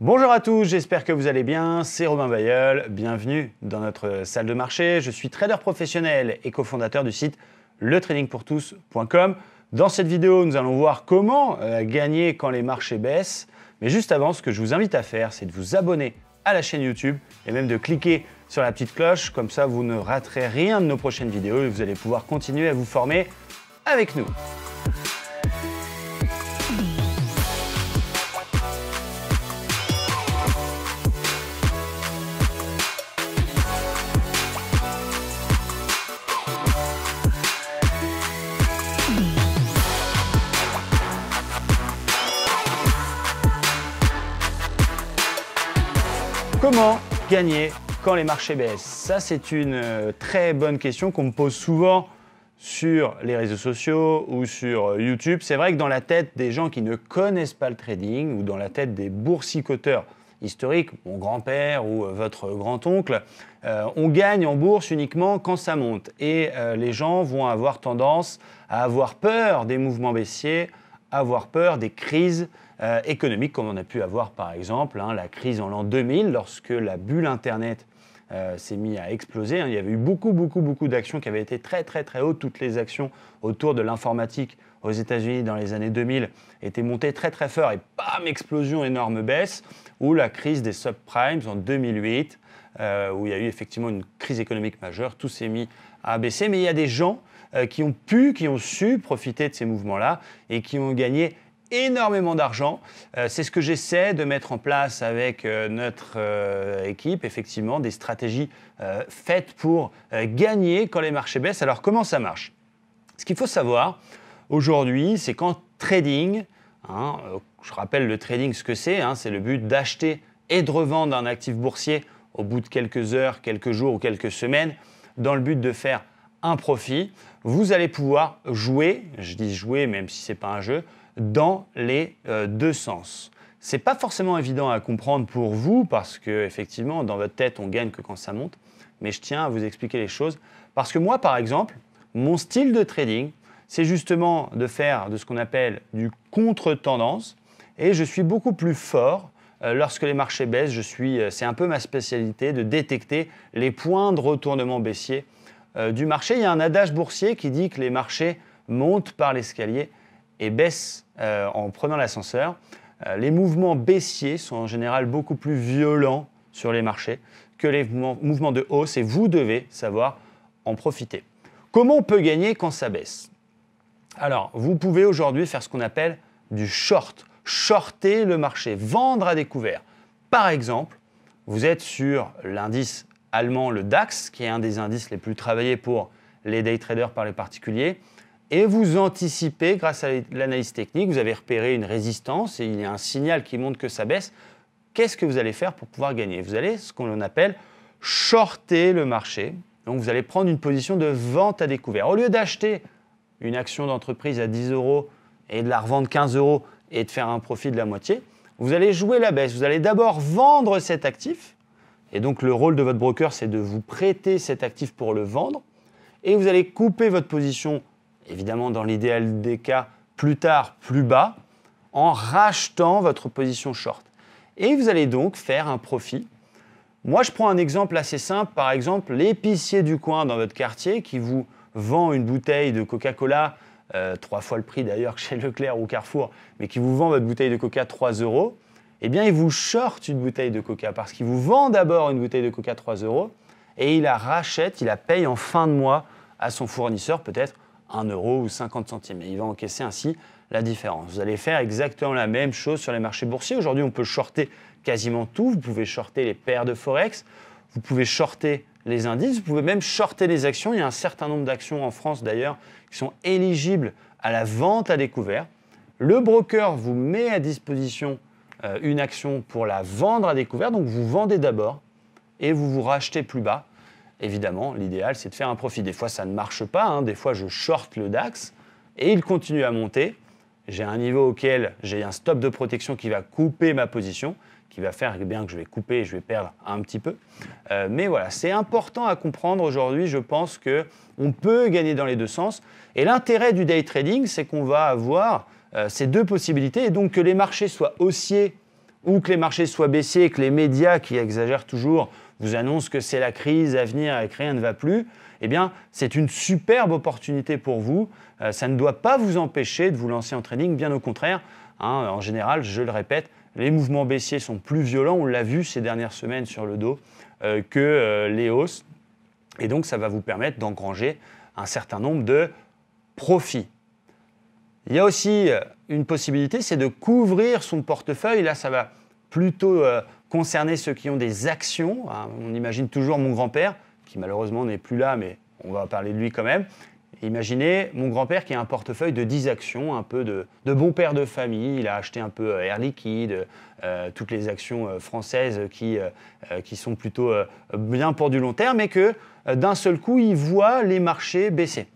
Bonjour à tous, j'espère que vous allez bien, c'est Robin Bayeul, bienvenue dans notre salle de marché. Je suis trader professionnel et cofondateur du site letradingpourtous.com. Dans cette vidéo, nous allons voir comment euh, gagner quand les marchés baissent. Mais juste avant, ce que je vous invite à faire, c'est de vous abonner à la chaîne YouTube et même de cliquer sur la petite cloche, comme ça vous ne raterez rien de nos prochaines vidéos et vous allez pouvoir continuer à vous former avec nous. Comment gagner quand les marchés baissent Ça, c'est une euh, très bonne question qu'on me pose souvent sur les réseaux sociaux ou sur euh, YouTube. C'est vrai que dans la tête des gens qui ne connaissent pas le trading ou dans la tête des boursicoteurs historiques, mon grand-père ou euh, votre grand-oncle, on gagne en bourse uniquement quand ça monte. Et les gens vont avoir tendance à avoir peur des mouvements baissiers, avoir peur des crises économique euh, économiques, comme on a pu avoir par exemple hein, la crise en l'an 2000, lorsque la bulle Internet euh, s'est mis à exploser. Il y avait eu beaucoup, beaucoup, beaucoup d'actions qui avaient été très, très, très hautes. Toutes les actions autour de l'informatique aux États-Unis dans les années 2000 étaient montées très, très fort et bam, explosion, énorme baisse. Ou la crise des subprimes en 2008, euh, où il y a eu effectivement une crise économique majeure. Tout s'est mis à baisser. Mais il y a des gens qui ont pu, qui ont su profiter de ces mouvements-là et qui ont gagné énormément d'argent. Euh, c'est ce que j'essaie de mettre en place avec euh, notre euh, équipe, effectivement, des stratégies faites pour gagner quand les marchés baissent. Alors comment ça marche Ce qu'il faut savoir aujourd'hui, c'est qu'en trading, hein, je rappelle le trading ce que c'est, hein, c'est le but d'acheter et de revendre un actif boursier au bout de quelques heures, quelques jours ou quelques semaines, dans le but de faire un profit, vous allez pouvoir jouer, je dis jouer même si ce n'est pas un jeu, dans les euh, deux sens. C'est pas forcément évident à comprendre pour vous parce que effectivement dans votre tête on gagne que quand ça monte, mais je tiens à vous expliquer les choses parce que moi par exemple, mon style de trading, c'est justement de faire de ce qu'on appelle du contre-tendance et je suis beaucoup plus fort euh, lorsque les marchés baissent, je suis euh, c'est un peu ma spécialité de détecter les points de retournement baissier du marché. Il y a un adage boursier qui dit que les marchés montent par l'escalier et baisse euh, en prenant l'ascenseur, euh, les mouvements baissiers sont en général beaucoup plus violents sur les marchés que les mouvements de hausse et vous devez savoir en profiter. Comment on peut gagner quand ça baisse Alors, vous pouvez aujourd'hui faire ce qu'on appelle du short, shorter le marché, vendre à découvert. Par exemple, vous êtes sur l'indice allemand, le DAX, qui est un des indices les plus travaillés pour les day traders par les particuliers et vous anticipez, grâce à l'analyse technique, vous avez repéré une résistance et il y a un signal qui montre que ça baisse. Qu'est-ce que vous allez faire pour pouvoir gagner Vous allez, ce qu'on appelle, shorter le marché. Donc vous allez prendre une position de vente à découvert. Au lieu d'acheter une action d'entreprise à 10 euros et de la revendre 15 euros et de faire un profit de la moitié, vous allez jouer la baisse. Vous allez d'abord vendre cet actif. Et donc le rôle de votre broker, c'est de vous prêter cet actif pour le vendre. Et vous allez couper votre position évidemment dans l'idéal des cas, plus tard plus bas, en rachetant votre position short. Et vous allez donc faire un profit. Moi, je prends un exemple assez simple, par exemple l'épicier du coin dans votre quartier qui vous vend une bouteille de Coca-Cola, euh, trois fois le prix d'ailleurs chez Leclerc ou Carrefour, mais qui vous vend votre bouteille de Coca 3 euros, eh bien, il vous short une bouteille de Coca parce qu'il vous vend d'abord une bouteille de Coca 3 euros et il la rachète, il la paye en fin de mois à son fournisseur, peut-être 1 euro ou 50 centimes. Et il va encaisser ainsi la différence. Vous allez faire exactement la même chose sur les marchés boursiers. Aujourd'hui, on peut shorter quasiment tout. Vous pouvez shorter les paires de Forex, vous pouvez shorter les indices, vous pouvez même shorter les actions. Il y a un certain nombre d'actions en France d'ailleurs qui sont éligibles à la vente à découvert. Le broker vous met à disposition euh, une action pour la vendre à découvert, donc vous vendez d'abord et vous vous rachetez plus bas évidemment, l'idéal, c'est de faire un profit. Des fois, ça ne marche pas. Hein. Des fois, je short le DAX et il continue à monter. J'ai un niveau auquel j'ai un stop de protection qui va couper ma position, qui va faire bien que je vais couper et je vais perdre un petit peu. Euh, mais voilà, c'est important à comprendre aujourd'hui. Je pense que on peut gagner dans les deux sens. Et l'intérêt du day trading, c'est qu'on va avoir euh, ces deux possibilités et donc que les marchés soient haussiers ou que les marchés soient baissiers, que les médias qui exagèrent toujours vous annonce que c'est la crise à venir et que rien ne va plus, eh bien, c'est une superbe opportunité pour vous. Euh, ça ne doit pas vous empêcher de vous lancer en trading, bien au contraire. Hein. en général, je le répète, les mouvements baissiers sont plus violents, on l'a vu ces dernières semaines sur le dos, euh, que euh, les hausses. Et donc, ça va vous permettre d'engranger un certain nombre de profits. Il y a aussi une possibilité, c'est de couvrir son portefeuille. Là, ça va plutôt concerner ceux qui ont des actions. Ah, on imagine toujours mon grand-père, qui malheureusement n'est plus là, mais on va parler de lui quand même. Imaginez mon grand-père qui a un portefeuille de 10 actions, un peu de, de, bon père de famille. Il a acheté un peu euh, Air Liquide, euh, toutes les actions euh, françaises qui, qui sont plutôt bien pour du long terme, mais que d'un seul coup, il voit les marchés baisser.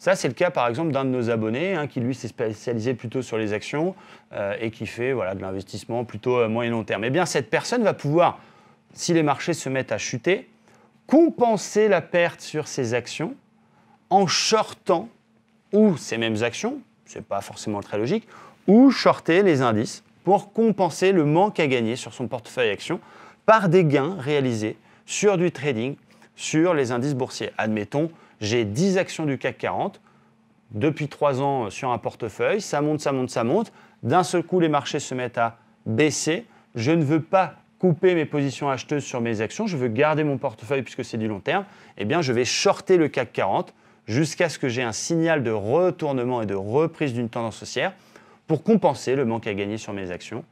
Ça, c'est le cas par exemple d'un de nos abonnés hein, qui lui s'est spécialisé plutôt sur les actions euh, et qui fait voilà, de l'investissement plutôt à euh, moyen long terme. Eh bien, cette personne va pouvoir, si les marchés se mettent à chuter, compenser la perte sur ses actions en shortant ou ces mêmes actions, ce n'est pas forcément très logique, ou shorter les indices pour compenser le manque à gagner sur son portefeuille actions par des gains réalisés sur du trading sur les indices boursiers. Admettons j'ai 10 actions du CAC 40 depuis 3 ans euh, sur un portefeuille. Ça monte, ça monte, ça monte. D'un seul coup, les marchés se mettent à baisser. Je ne veux pas couper mes positions acheteuses sur mes actions. Je veux garder mon portefeuille puisque c'est du long terme. Eh bien, je vais shorter le CAC 40 jusqu'à ce que j'ai un signal de retournement et de reprise d'une tendance haussière pour compenser le manque à gagner sur mes actions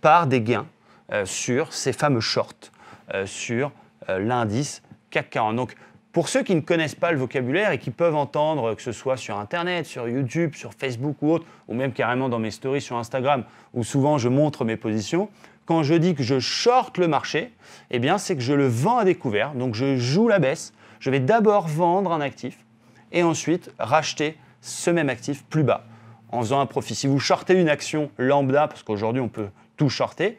par des gains euh, sur ces fameux shorts, euh, sur l'indice CAC 40. Pour ceux qui ne connaissent pas le vocabulaire et qui peuvent entendre, euh, que ce soit sur Internet, sur YouTube, sur Facebook ou autre, ou même carrément dans mes stories sur Instagram, où souvent je montre mes positions, quand je dis que je short le marché, eh bien c'est que je le vends à découvert, donc je joue la baisse. Je vais d'abord vendre un actif et ensuite racheter ce même actif plus bas en faisant un profit. Si vous shortez une action lambda, parce qu'aujourd'hui on peut tout shorter,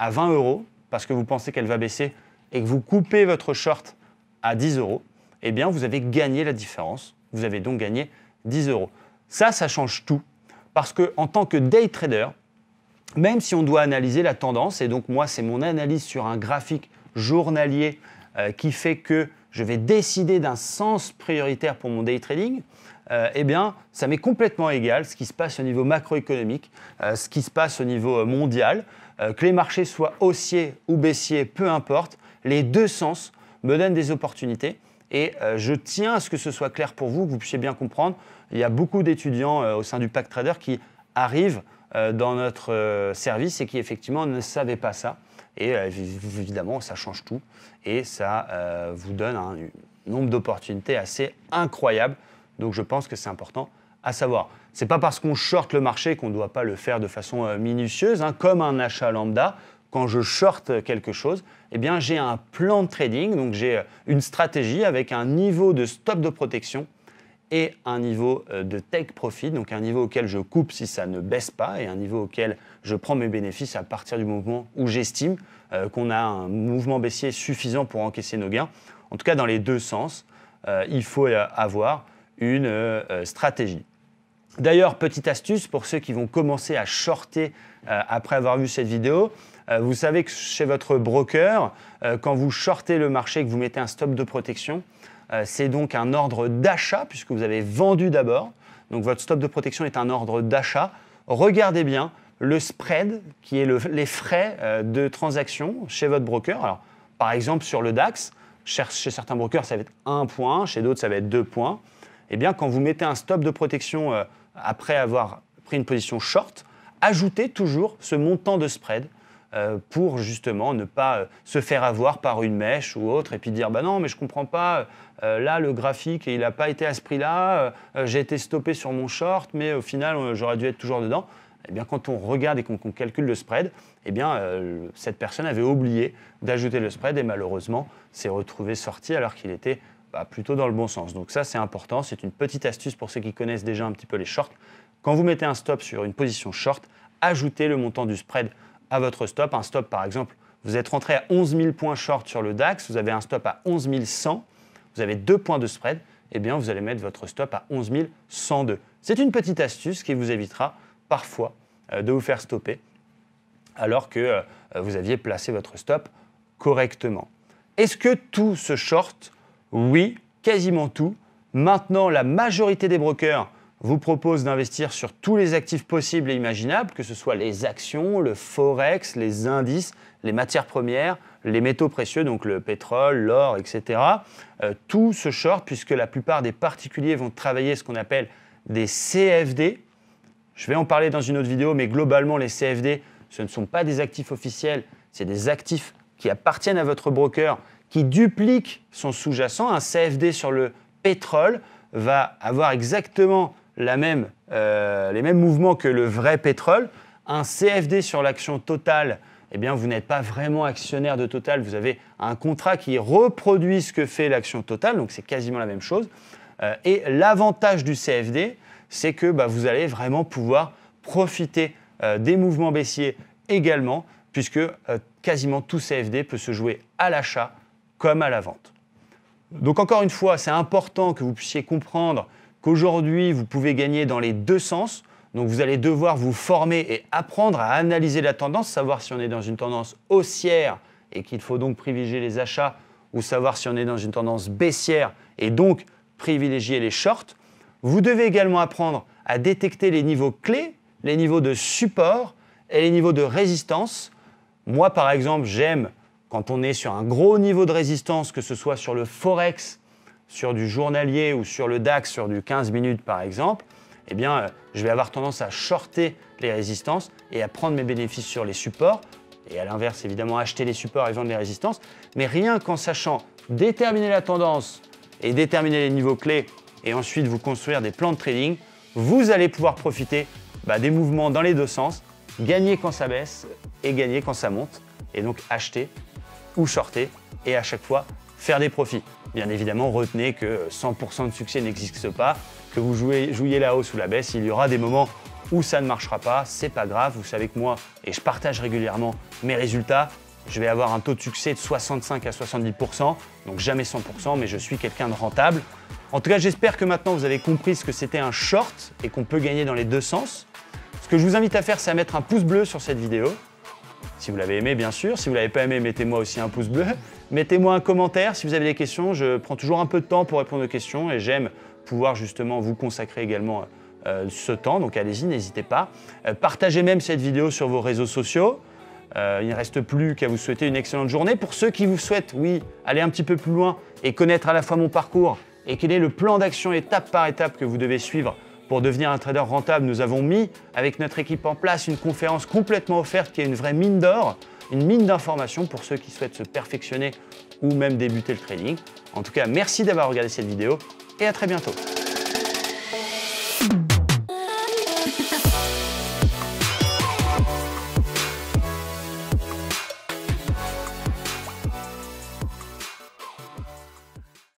à 20 euros, parce que vous pensez qu'elle va baisser et que vous coupez votre short à 10 euros, eh bien, vous avez gagné la différence. Vous avez donc gagné 10 euros. Ça, ça change tout. Parce que en tant que day trader, même si on doit analyser la tendance, et donc moi, c'est mon analyse sur un graphique journalier euh, qui fait que je vais décider d'un sens prioritaire pour mon day trading, et euh, eh bien, ça m'est complètement égal ce qui se passe au niveau macroéconomique, euh, ce qui se passe au niveau mondial, que les marchés soient haussiers ou baissiers, peu importe, les deux sens me donne des opportunités. Et euh, je tiens à ce que ce soit clair pour vous, que vous puissiez bien comprendre. Il y a beaucoup d'étudiants euh, au sein du pack trader qui arrivent euh, dans notre service et qui effectivement ne savaient pas ça. Et évidemment, ça change tout et ça vous donne un, nombre d'opportunités assez incroyable. Donc je pense que c'est important à savoir. Ce n'est pas parce qu'on short le marché qu'on ne doit pas le faire de façon minutieuse, hein, comme un achat lambda quand je short quelque chose, eh bien j'ai un plan de trading, donc j'ai euh, une stratégie avec un niveau de stop de protection et un niveau euh, de take profit, donc un niveau auquel je coupe si ça ne baisse pas et un niveau auquel je prends mes bénéfices à partir du moment où j'estime euh, qu'on a un mouvement baissier suffisant pour encaisser nos gains. En tout cas, dans les deux sens, il faut avoir une stratégie. D'ailleurs, petite astuce pour ceux qui vont commencer à shorter après avoir vu cette vidéo, euh, vous savez que chez votre broker, euh, quand vous shortez le marché, que vous mettez un stop de protection, euh, c'est donc un ordre d'achat puisque vous avez vendu d'abord. Donc votre stop de protection est un ordre d'achat. Regardez bien le spread qui est les frais de transaction chez votre broker. Alors, par exemple, sur le DAX, chez, certains brokers, ça va être 1 point, chez d'autres, ça va être 2 points. Eh bien, quand vous mettez un stop de protection après avoir pris une position short, ajoutez toujours ce montant de spread euh, pour justement ne pas euh, se faire avoir par une mèche ou autre et puis dire bah non mais je comprends pas euh, là le graphique et il n'a pas été à ce prix là j'ai été stoppé sur mon short mais au final j'aurais dû être toujours dedans et eh bien, quand on regarde et qu'on calcule le spread, et eh bien, cette personne avait oublié d'ajouter le spread et malheureusement s'est retrouvé sorti alors qu'il était bah, plutôt dans le bon sens. Donc ça, c'est important. C'est une petite astuce pour ceux qui connaissent déjà un petit peu les shorts. Quand vous mettez un stop sur une position short, ajoutez le montant du spread à votre stop. Un stop, par exemple, vous êtes rentré à 11 000 points short sur le DAX, vous avez un stop à 11 100, vous avez deux points de spread, et eh bien, vous allez mettre votre stop à 11 102. C'est une petite astuce qui vous évitera parfois euh, de vous faire stopper alors que euh, vous aviez placé votre stop correctement. Est-ce que tout se short Oui, quasiment tout. Maintenant, la majorité des brokers vous propose d'investir sur tous les actifs possibles et imaginables, que ce soit les actions, le forex, les indices, les matières premières, les métaux précieux, donc le pétrole, l'or, etc. Euh, tout se short, puisque la plupart des particuliers vont travailler ce qu'on appelle des CFD. Je vais en parler dans une autre vidéo, mais globalement, les CFD, ce ne sont pas des actifs officiels, c'est des actifs qui appartiennent à votre broker, qui dupliquent son sous-jacent. Un CFD sur le pétrole va avoir exactement la même, euh, les mêmes mouvements que le vrai pétrole, un CFD sur l'action totale, eh bien, vous n'êtes pas vraiment actionnaire de Total, vous avez un contrat qui reproduit ce que fait l'action totale. donc c'est quasiment la même chose. Euh, et l'avantage du CFD, c'est que bah, vous allez vraiment pouvoir profiter euh, des mouvements baissiers également, puisque quasiment tout CFD peut se jouer à l'achat comme à la vente. Donc encore une fois, c'est important que vous puissiez comprendre Aujourd'hui, vous pouvez gagner dans les deux sens. Donc vous allez devoir vous former et apprendre à analyser la tendance, savoir si on est dans une tendance haussière et qu'il faut donc privilégier les achats ou savoir si on est dans une tendance baissière et donc privilégier les shorts. Vous devez également apprendre à détecter les niveaux clés, les niveaux de support et les niveaux de résistance. Moi par exemple j'aime quand on est sur un gros niveau de résistance, que ce soit sur le forex, sur du journalier ou sur le DAX sur du 15 minutes par exemple, eh bien, euh, je vais avoir tendance à shorter les résistances et à prendre mes bénéfices sur les supports, et à l'inverse, évidemment, acheter les supports et vendre les résistances, mais rien qu'en sachant déterminer la tendance et déterminer les niveaux clés, et ensuite vous construire des plans de trading, vous allez pouvoir profiter bah, des mouvements dans les deux sens, gagner quand ça baisse et gagner quand ça monte, et donc acheter ou shorter, et à chaque fois faire des profits. Bien évidemment, retenez que 100% de succès n'existe pas, que vous jouez, jouiez la hausse ou la baisse, il y aura des moments où ça ne marchera pas, c'est pas grave, vous savez que moi, et je partage régulièrement mes résultats, je vais avoir un taux de succès de 65 à 70%, donc jamais 100%, mais je suis quelqu'un de rentable. En tout cas, j'espère que maintenant vous avez compris ce que c'était un short et qu'on peut gagner dans les deux sens. Ce que je vous invite à faire, c'est à mettre un pouce bleu sur cette vidéo, si vous l'avez aimé, bien sûr. Si vous l'avez pas aimé, mettez-moi aussi un pouce bleu. Mettez-moi un commentaire si vous avez des questions. Je prends toujours un peu de temps pour répondre aux questions et j'aime pouvoir justement vous consacrer également euh, ce temps. Donc allez-y, n'hésitez pas. Euh, partagez même cette vidéo sur vos réseaux sociaux. Euh, il ne reste plus qu'à vous souhaiter une excellente journée. Pour ceux qui vous souhaitent, oui, aller un petit peu plus loin et connaître à la fois mon parcours et quel est le plan d'action étape par étape que vous devez suivre pour devenir un trader rentable, nous avons mis avec notre équipe en place une conférence complètement offerte qui est une vraie mine d'or, une mine d'informations pour ceux qui souhaitent se perfectionner ou même débuter le trading. En tout cas, merci d'avoir regardé cette vidéo et à très bientôt.